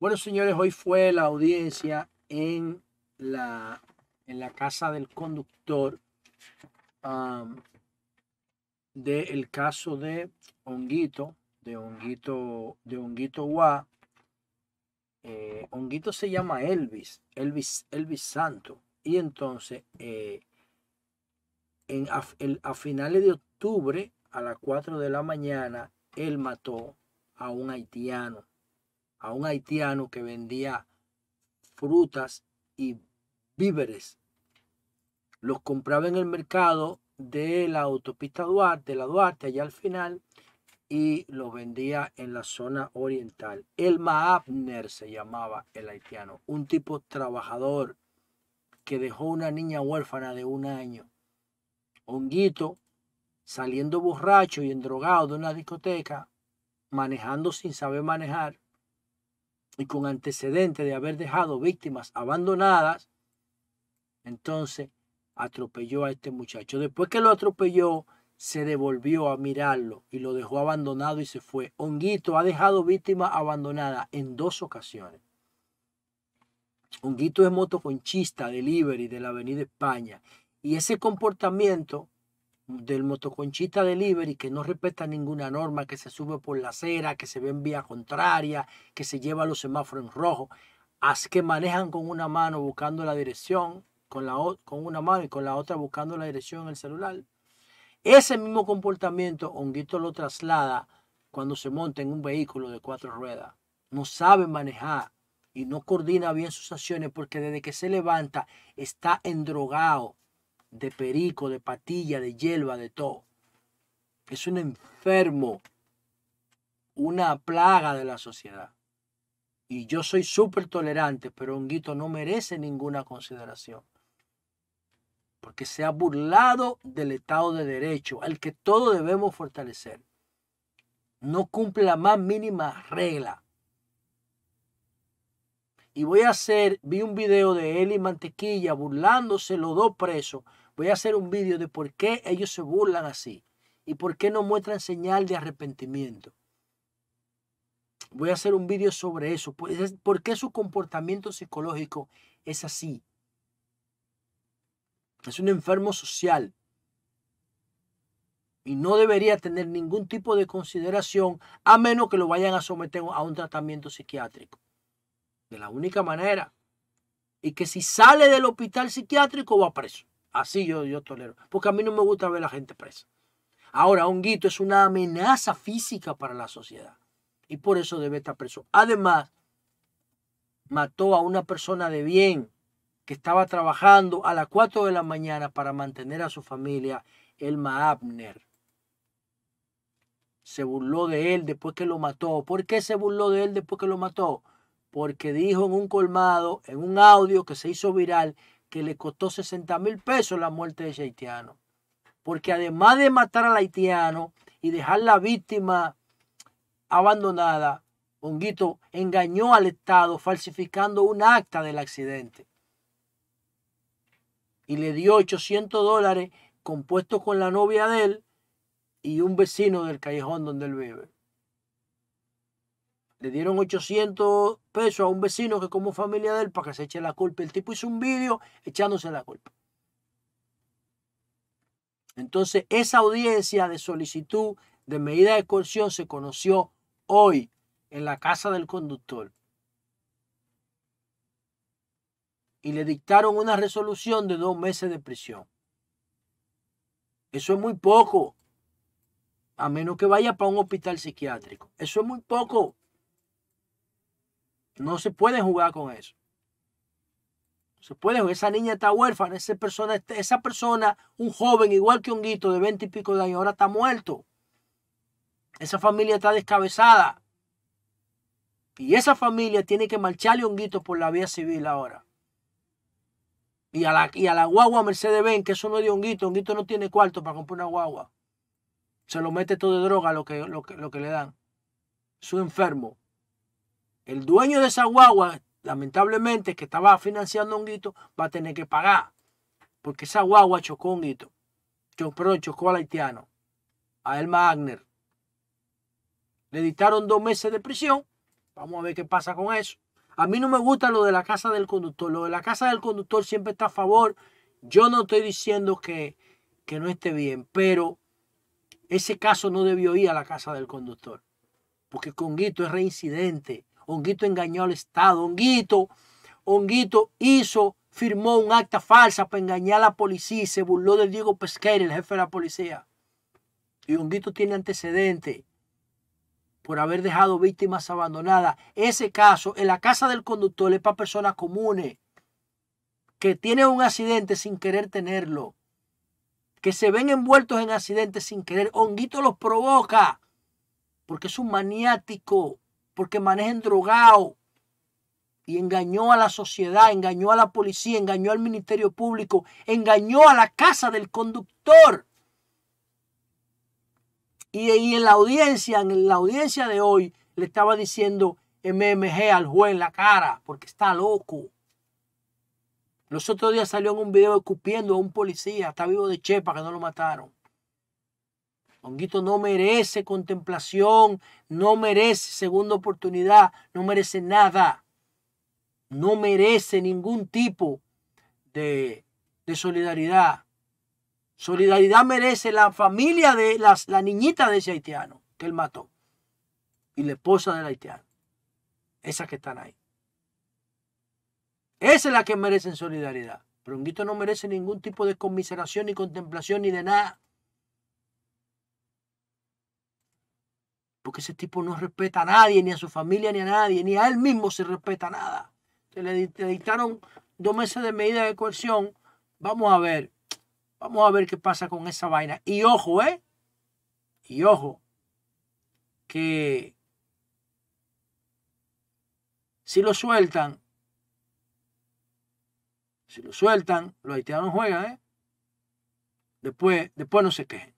Bueno, señores, hoy fue la audiencia en la, en la casa del conductor del caso de Honguito, de Honguito, de Honguito Guá. Eh, Honguito se llama Elvis, Elvis, Elvis Santo. Y entonces, eh, en, a, a finales de octubre, a las 4 de la mañana, él mató a un haitiano a un haitiano que vendía frutas y víveres. Los compraba en el mercado de la autopista Duarte, de la Duarte, allá al final, y los vendía en la zona oriental. El Maabner se llamaba el haitiano, un tipo trabajador que dejó una niña huérfana de un año. Honguito, saliendo borracho y endrogado de una discoteca, manejando sin saber manejar, y con antecedente de haber dejado víctimas abandonadas, entonces atropelló a este muchacho. Después que lo atropelló, se devolvió a mirarlo y lo dejó abandonado y se fue. Honguito ha dejado víctima abandonada en dos ocasiones. Honguito es motoconchista, delivery de la Avenida España. Y ese comportamiento del motoconchista delivery que no respeta ninguna norma, que se sube por la acera, que se ve en vía contraria, que se lleva los semáforos en rojo, que manejan con una mano buscando la dirección, con, la, con una mano y con la otra buscando la dirección en el celular. Ese mismo comportamiento Honguito lo traslada cuando se monta en un vehículo de cuatro ruedas. No sabe manejar y no coordina bien sus acciones porque desde que se levanta está endrogado de perico, de patilla, de yelva, de todo. Es un enfermo, una plaga de la sociedad. Y yo soy súper tolerante, pero Honguito no merece ninguna consideración. Porque se ha burlado del Estado de Derecho, al que todos debemos fortalecer. No cumple la más mínima regla. Y voy a hacer, vi un video de él y Mantequilla burlándose los dos presos Voy a hacer un vídeo de por qué ellos se burlan así y por qué no muestran señal de arrepentimiento. Voy a hacer un vídeo sobre eso, pues, por qué su comportamiento psicológico es así. Es un enfermo social y no debería tener ningún tipo de consideración a menos que lo vayan a someter a un tratamiento psiquiátrico. De la única manera. Y que si sale del hospital psiquiátrico va preso. Así yo, yo tolero. Porque a mí no me gusta ver a la gente presa. Ahora, un guito es una amenaza física para la sociedad. Y por eso debe estar preso. Además, mató a una persona de bien que estaba trabajando a las 4 de la mañana para mantener a su familia, el Abner. Se burló de él después que lo mató. ¿Por qué se burló de él después que lo mató? Porque dijo en un colmado, en un audio que se hizo viral, que le costó 60 mil pesos la muerte de ese haitiano. Porque además de matar al haitiano y dejar la víctima abandonada, Honguito engañó al Estado falsificando un acta del accidente. Y le dio 800 dólares compuestos con la novia de él y un vecino del callejón donde él vive. Le dieron 800 pesos a un vecino que como familia de él para que se eche la culpa. El tipo hizo un vídeo echándose la culpa. Entonces, esa audiencia de solicitud de medida de coerción se conoció hoy en la casa del conductor. Y le dictaron una resolución de dos meses de prisión. Eso es muy poco, a menos que vaya para un hospital psiquiátrico. Eso es muy poco. No se puede jugar con eso. No se puede jugar. Esa niña está huérfana, esa persona, este, esa persona, un joven igual que un de veinte y pico de años, ahora está muerto. Esa familia está descabezada. Y esa familia tiene que marcharle un guito por la vía civil ahora. Y a la, y a guagua Mercedes-Benz, que eso no es de honguito. Honguito no tiene cuarto para comprar una guagua. Se lo mete todo de droga lo que, lo que, lo que le dan. Su enfermo. El dueño de esa guagua, lamentablemente, que estaba financiando a Honguito, va a tener que pagar. Porque esa guagua chocó a Honguito. Chocó, perdón, chocó al haitiano. A Elma Agner. Le dictaron dos meses de prisión. Vamos a ver qué pasa con eso. A mí no me gusta lo de la casa del conductor. Lo de la casa del conductor siempre está a favor. Yo no estoy diciendo que, que no esté bien, pero ese caso no debió ir a la casa del conductor. Porque Conguito es reincidente. Honguito engañó al Estado. Honguito, Honguito hizo, firmó un acta falsa para engañar a la policía y se burló de Diego Pesquera, el jefe de la policía. Y Honguito tiene antecedentes por haber dejado víctimas abandonadas. Ese caso en la casa del conductor es para personas comunes que tienen un accidente sin querer tenerlo, que se ven envueltos en accidentes sin querer. Honguito los provoca porque es un maniático porque manejen drogado y engañó a la sociedad, engañó a la policía, engañó al Ministerio Público, engañó a la casa del conductor. Y, y en la audiencia, en la audiencia de hoy, le estaba diciendo MMG al juez en la cara, porque está loco. Los otros días salió en un video escupiendo a un policía, está vivo de chepa que no lo mataron. Honguito no merece contemplación, no merece segunda oportunidad, no merece nada. No merece ningún tipo de, solidaridad. Solidaridad merece la familia de las, la niñita de ese haitiano que él mató y la esposa del haitiano. Esas que están ahí. Esa es la que merecen solidaridad. Pero Honguito no merece ningún tipo de conmiseración, ni contemplación, ni de nada. Porque ese tipo no respeta a nadie, ni a su familia, ni a nadie, ni a él mismo se respeta nada. Se le dictaron dos meses de medida de coerción. Vamos a ver, vamos a ver qué pasa con esa vaina. Y ojo, ¿eh? Y ojo, que si lo sueltan, si lo sueltan, los haitianos juegan, ¿eh? Después, después no se quejen.